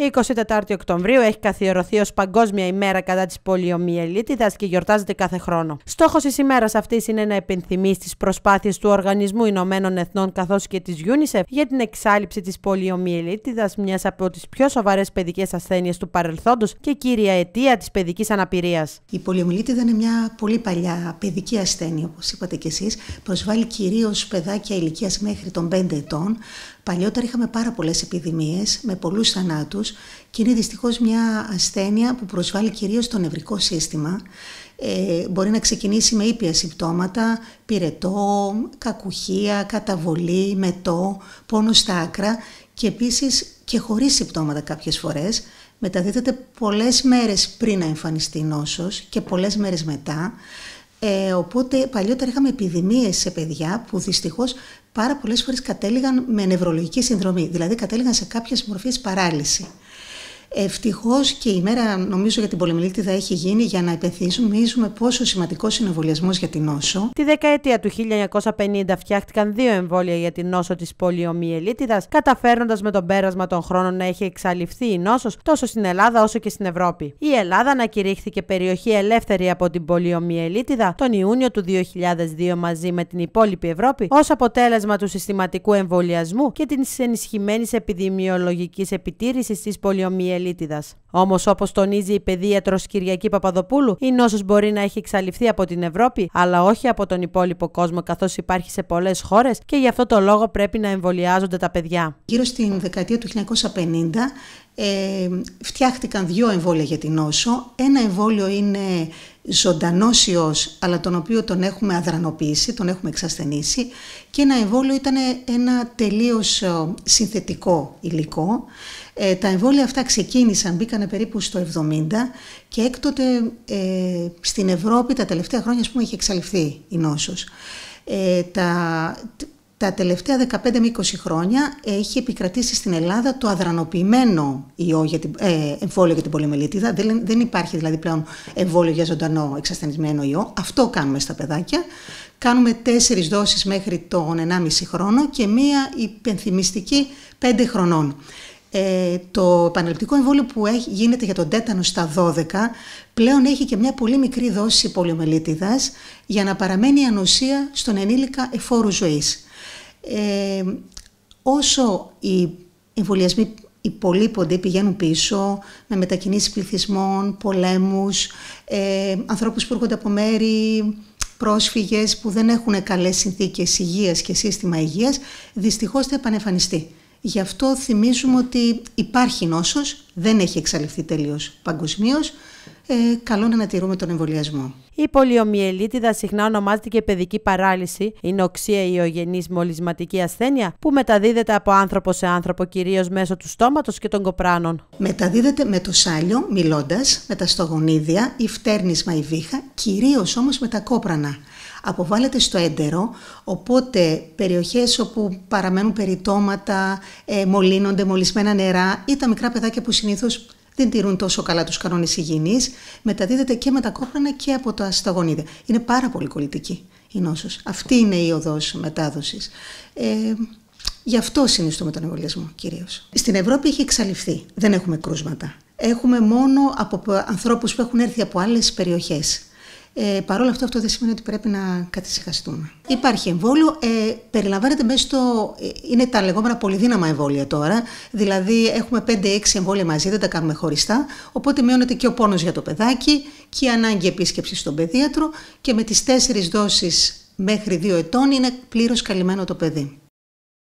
Η 24η Οκτωβρίου έχει καθιερωθεί ως Παγκόσμια ημέρα κατά της πολιομιελίτιδας και γιορτάζεται κάθε χρόνο. Στόχος της ημέρας αυτής είναι να επενθυμίσει τις προσπάθειες του Οργανισμού Ηνωμένων Εθνών καθώς και της UNICEF για την εξάλληψη της πολιομιελίτιδας, μιας από τις πιο σοβαρές παιδικές ασθένειες του παρελθόντος και κύρια αιτία της παιδικής αναπηρίας. Η πολιομιελίτιδα είναι μια πολύ παλιά παιδική ασθένεια, όπως είπατε κι εσείς. Προσβάλλει κυρίως παιδάκια ηλικίας μέχρι των 5 ετών. Παλιότερα είχαμε πάρα πολλές επιδημίες με πολλούς θανάτους και είναι δυστυχώς μια ασθένεια που προσβάλλει κυρίως το νευρικό σύστημα. Ε, μπορεί να ξεκινήσει με ήπια συμπτώματα, πυρετό, κακουχία, καταβολή, μετό, πόνο στα άκρα και επίσης και χωρίς συμπτώματα κάποιες φορές μεταδίδεται πολλές μέρες πριν να εμφανιστεί νόσος και πολλές μέρες μετά ε, οπότε παλιότερα είχαμε επιδημίες σε παιδιά που δυστυχώς πάρα πολλές φορές κατέληγαν με νευρολογική συνδρομή, δηλαδή κατέληγαν σε κάποιες μορφές παράλυση. Ευτυχώς και η μέρα, νομίζω, για την θα έχει γίνει για να υπενθυμίζουμε πόσο σημαντικός είναι ο εμβολιασμός για την νόσο. Τη δεκαετία του 1950 φτιάχτηκαν δύο εμβόλια για την νόσο της πολιομιελίτιδας, καταφέροντα με τον πέρασμα των χρόνων να έχει εξαλειφθεί η νόσος τόσο στην Ελλάδα όσο και στην Ευρώπη. Η Ελλάδα ανακηρύχθηκε περιοχή ελεύθερη από την πολιομιελίτιδα τον Ιούνιο του 2002 μαζί με την υπόλοιπη Ευρώπη ως αποτέλεσμα του συστηματικού εμβολιασμού και της ενισχυμένης επιδημιολογικής επιτήρησης της πολιομιελίτιδας lítidas. Όμως, όπως τονίζει η παιδίατρος Κυριακή Παπαδοπούλου, η νόσος μπορεί να έχει εξαλειφθεί από την Ευρώπη, αλλά όχι από τον υπόλοιπο κόσμο, καθώς υπάρχει σε πολλές χώρες και γι' αυτό το λόγο πρέπει να εμβολιάζονται τα παιδιά. Γύρω στην δεκαετία του 1950 ε, φτιάχτηκαν δύο εμβόλια για την νόσο. Ένα εμβόλιο είναι ζωντανός ιός, αλλά τον οποίο τον έχουμε αδρανοποιήσει, τον έχουμε εξασθενήσει και ένα εμβόλιο ήταν ένα τελείως ε, συνθετικό υλικό. Ε, τα εμβόλια αυτά ξεκίνησαν, μπήκαν περίπου στο 70 και έκτοτε ε, στην Ευρώπη τα τελευταία χρόνια ας πούμε, είχε εξαλειφθεί η νόσος. Ε, τα, τα τελευταία 15 με 20 χρόνια έχει επικρατήσει στην Ελλάδα το αδρανοποιημένο ιό για την, ε, εμβόλιο για την πολυμελίτιδα. Δεν, δεν υπάρχει δηλαδή πλέον εμβόλιο για ζωντανό εξασθενισμένο ιό. Αυτό κάνουμε στα παιδάκια. Κάνουμε τέσσερις δόσεις μέχρι τον 1,5 χρόνο και μία υπενθυμιστική 5 χρονών. Ε, το επαναληπτικό εμβόλιο που έχει, γίνεται για τον τέτανος στα 12 πλέον έχει και μια πολύ μικρή δόση πολιομελίτιδας για να παραμένει η ανοσία στον ενήλικα εφόρου ζωής. Ε, όσο οι εμβολιασμοί υπολείπονται, πηγαίνουν πίσω με μετακινήσεις πληθυσμών, πολέμους, ε, ανθρώπους που έρχονται από μέρη πρόσφυγες που δεν έχουν καλές συνθήκες υγείας και σύστημα υγείας, δυστυχώς θα επανεφανιστεί. Γι' αυτό θυμίζουμε ότι υπάρχει νόσος, δεν έχει εξαλειφθεί τελείως παγκοσμίως. Ε, καλό να τηρούμε τον εμβολιασμό. Η πολιομιελίτιδα συχνά ονομάζεται και παιδική παράλυση, είναι οξία ογενής μολυσματική ασθένεια που μεταδίδεται από άνθρωπο σε άνθρωπο κυρίως μέσω του στόματος και των κοπράνων. Μεταδίδεται με το σάλιο, μιλώντας, με τα στογονίδια ή φτέρνισμα ή βήχα, κυρίως όμως με τα κόπρανα αποβάλλεται στο έντερο, οπότε περιοχές όπου παραμένουν περιτώματα, ε, μολύνονται, μολυσμένα νερά ή τα μικρά παιδάκια που συνήθως δεν τηρούν τόσο καλά τους κανόνες υγιεινής, μεταδίδεται και με τα κόπρανα και από τα σταγονίδια. Είναι πάρα πολύ κολλητική η νόσος. Αυτή είναι η οδός μετάδοσης. Ε, γι' αυτό συνιστούμε τον εμβολιασμό κυρίως. Στην Ευρώπη έχει εξαλειφθεί. Δεν έχουμε κρούσματα. Έχουμε μόνο από ανθρώπους που έχουν έρθει από άλλες περιοχές ε, Παρ' όλα αυτά, αυτό δεν σημαίνει ότι πρέπει να καθησυχαστούμε. Υπάρχει εμβόλιο, ε, περιλαμβάνεται μέσα στο. Ε, είναι τα λεγόμενα πολυδύναμα εμβόλια τώρα. Δηλαδή, έχουμε 5-6 εμβόλια μαζί, δεν τα κάνουμε χωριστά. Οπότε, μειώνεται και ο πόνος για το παιδάκι και η ανάγκη επίσκεψης στον παιδίατρο. Και με τις 4 δόσεις μέχρι 2 ετών είναι πλήρως καλυμμένο το παιδί.